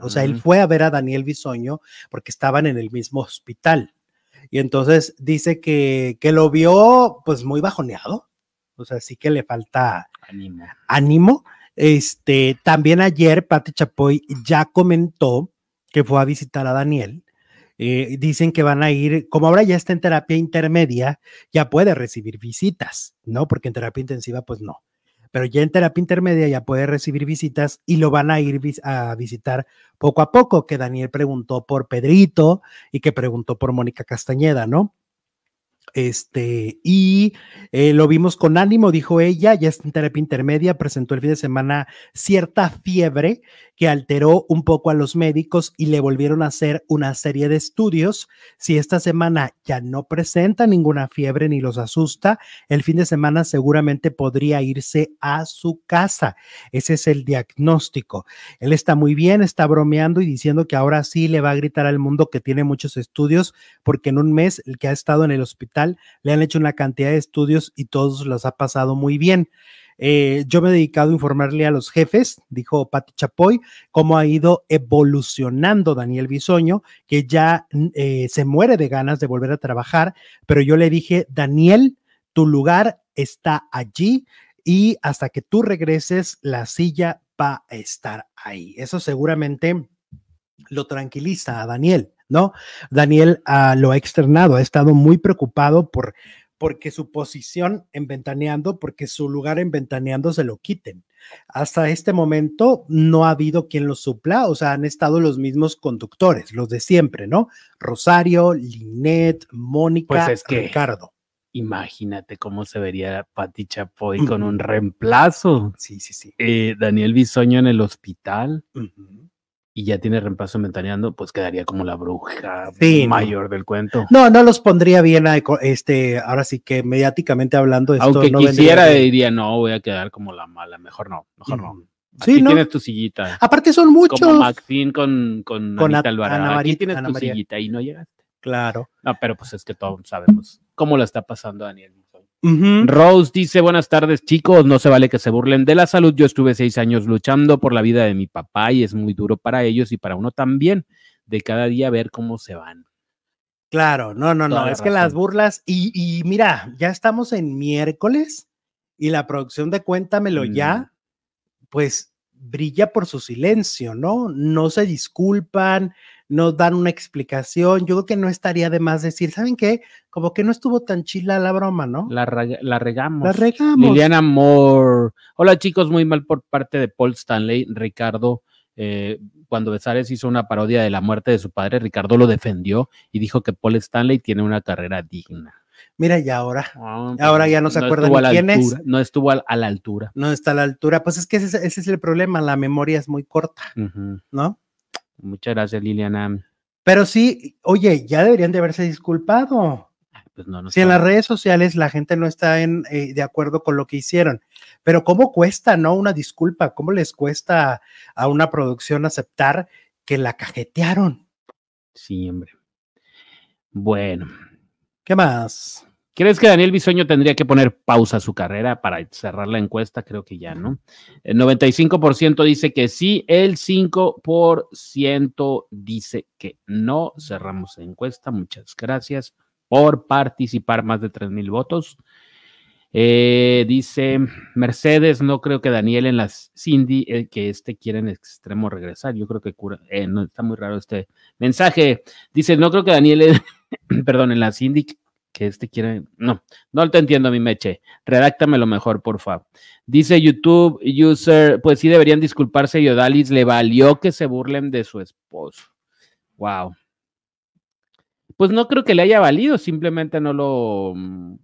O sea, él fue a ver a Daniel Bisoño porque estaban en el mismo hospital. Y entonces dice que, lo vio pues muy bajoneado. O sea, sí que le falta ánimo. Este, también ayer Pati Chapoy ya comentó que fue a visitar a Daniel. Eh, dicen que van a ir, como ahora ya está en terapia intermedia, ya puede recibir visitas, ¿no? Porque en terapia intensiva, pues no pero ya en terapia intermedia ya puede recibir visitas y lo van a ir a visitar poco a poco, que Daniel preguntó por Pedrito y que preguntó por Mónica Castañeda, ¿no? Este, y eh, lo vimos con ánimo, dijo ella, ya está en terapia intermedia, presentó el fin de semana cierta fiebre que alteró un poco a los médicos y le volvieron a hacer una serie de estudios. Si esta semana ya no presenta ninguna fiebre ni los asusta, el fin de semana seguramente podría irse a su casa. Ese es el diagnóstico. Él está muy bien, está bromeando y diciendo que ahora sí le va a gritar al mundo que tiene muchos estudios porque en un mes el que ha estado en el hospital le han hecho una cantidad de estudios y todos los ha pasado muy bien. Eh, yo me he dedicado a informarle a los jefes, dijo Pati Chapoy, cómo ha ido evolucionando Daniel Bisoño, que ya eh, se muere de ganas de volver a trabajar, pero yo le dije, Daniel, tu lugar está allí y hasta que tú regreses, la silla va a estar ahí. Eso seguramente lo tranquiliza a Daniel, ¿no? Daniel ah, lo ha externado, ha estado muy preocupado por porque su posición en Ventaneando, porque su lugar en Ventaneando se lo quiten. Hasta este momento no ha habido quien lo supla, o sea, han estado los mismos conductores, los de siempre, ¿no? Rosario, Linet, Mónica, pues Ricardo. Imagínate cómo se vería Pati Chapoy con un reemplazo. Sí, sí, sí. Eh, Daniel Bisoño en el hospital y ya tiene reemplazo mentaneando, pues quedaría como la bruja mayor del cuento. No, no los pondría bien, eh, este, ahora sí que mediáticamente hablando. Aunque quisiera, diría, no, voy a quedar como la mala, mejor no, mejor no. Mm. Aquí tienes tu sillita. Aparte son muchos. Como Maxine con, con, Anita Alvarado. Aquí tienes tu sillita y no llegaste. Claro. No, pero pues es que todos sabemos cómo la está pasando Daniel Rose dice, buenas tardes chicos, no se vale que se burlen de la salud. Yo estuve seis años luchando por la vida de mi papá y es muy duro para ellos y para uno también, de cada día ver cómo se van. Claro, no, no, no, es que las burlas y, mira, ya estamos en miércoles y la producción de Cuéntamelo ya, pues brilla por su silencio, ¿no? No se disculpan, nos dan una explicación. Yo creo que no estaría de más decir, ¿saben qué? Como que no estuvo tan chila la broma, ¿no? La, la regamos. La regamos. Liliana Moore. Hola chicos, muy mal por parte de Paul Stanley, Ricardo. Eh, cuando Bezares hizo una parodia de la muerte de su padre, Ricardo lo defendió y dijo que Paul Stanley tiene una carrera digna. Mira, y ahora, ah, pues, ahora ya no se acuerda acuerdan quién es. No estuvo a, la altura. No está a la altura. Pues es que ese, es el problema, la memoria es muy corta, ¿no? Muchas gracias, Liliana. Pero sí, oye, ya deberían de haberse disculpado. Pues no, si en las redes sociales la gente no está eh, de acuerdo con lo que hicieron, pero ¿cómo cuesta, no? Una disculpa, ¿cómo les cuesta a una producción aceptar que la cajetearon? Sí, hombre. bueno. ¿Qué más? ¿Crees que Daniel Bisoño tendría que poner pausa a su carrera para cerrar la encuesta? Creo que ya, ¿no? El 95% dice que sí, el 5% dice que no. Cerramos la encuesta. Muchas gracias por participar. Más de 3.000 votos. Eh, dice Mercedes, no creo que Daniel en las Cindy, eh, que este quiere en extremo regresar. Yo creo que cura, eh, está muy raro este mensaje. Dice, no creo que Daniel, perdón, en las Cindy que este quiere. No, no te entiendo, mi meche. Redáctame lo mejor, por favor. Dice YouTube user, pues sí deberían disculparse. Yodalis le valió que se burlen de su esposo. Wow. Pues no creo que le haya valido, simplemente no lo. Mm,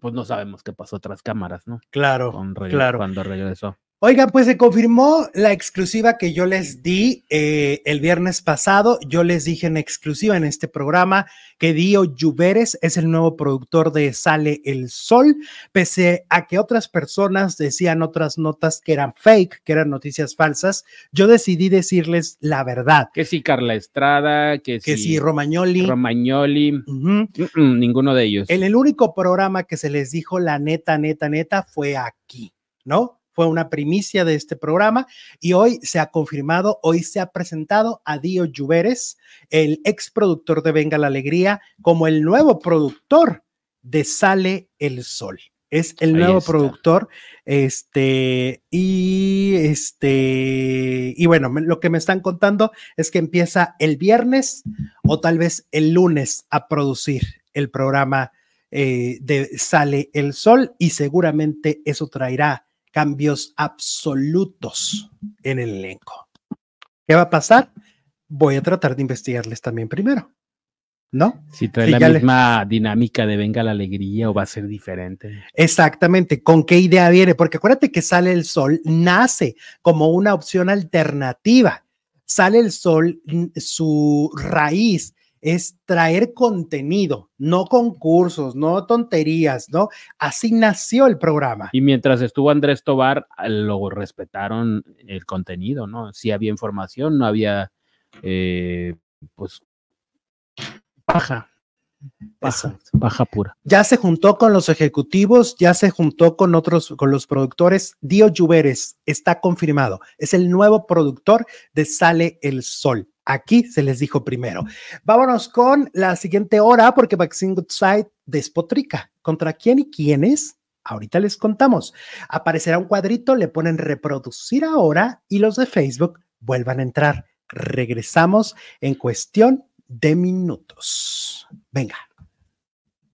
pues no sabemos qué pasó tras cámaras, ¿no? Claro. claro. Cuando regresó. Oigan, pues se confirmó la exclusiva que yo les di eh, el viernes pasado. Yo les dije en exclusiva en este programa que Dio Lluveres es el nuevo productor de Sale el Sol, pese a que otras personas decían otras notas que eran fake, que eran noticias falsas. Yo decidí decirles la verdad. Que sí, Carla Estrada, que, que si, Romagnoli. Romagnoli, ninguno de ellos. En el único programa que se les dijo la neta, neta, neta fue aquí, ¿no? fue una primicia de este programa y hoy se ha confirmado, hoy se ha presentado a Dio Lluveres, el ex productor de Venga la Alegría, como el nuevo productor de Sale el Sol. Es el nuevo productor, este, y este, y bueno, lo que me están contando es que empieza el viernes o tal vez el lunes a producir el programa eh, de Sale el Sol y seguramente eso traerá cambios absolutos en el elenco. ¿Qué va a pasar? Voy a tratar de investigarles también primero. ¿No? Si trae la misma dinámica de venga la alegría o va a ser diferente. Exactamente, ¿con qué idea viene? Porque acuérdate que sale el sol, nace como una opción alternativa. Sale el sol, su raíz es traer contenido, no concursos, no tonterías, ¿no? Así nació el programa. Y mientras estuvo Andrés Tobar, luego respetaron el contenido, ¿no? Si sí había información, no había, eh, pues, Baja, baja, baja pura. Ya se juntó con los ejecutivos, ya se juntó con otros, con los productores. Dio Lluveres está confirmado, es el nuevo productor de Sale el Sol. Aquí se les dijo primero. Vámonos con la siguiente hora porque Maxine Goodside despotrica. ¿Contra quién y quiénes? Ahorita les contamos. Aparecerá un cuadrito, le ponen reproducir ahora y los de Facebook vuelvan a entrar. Regresamos en cuestión de minutos. Venga.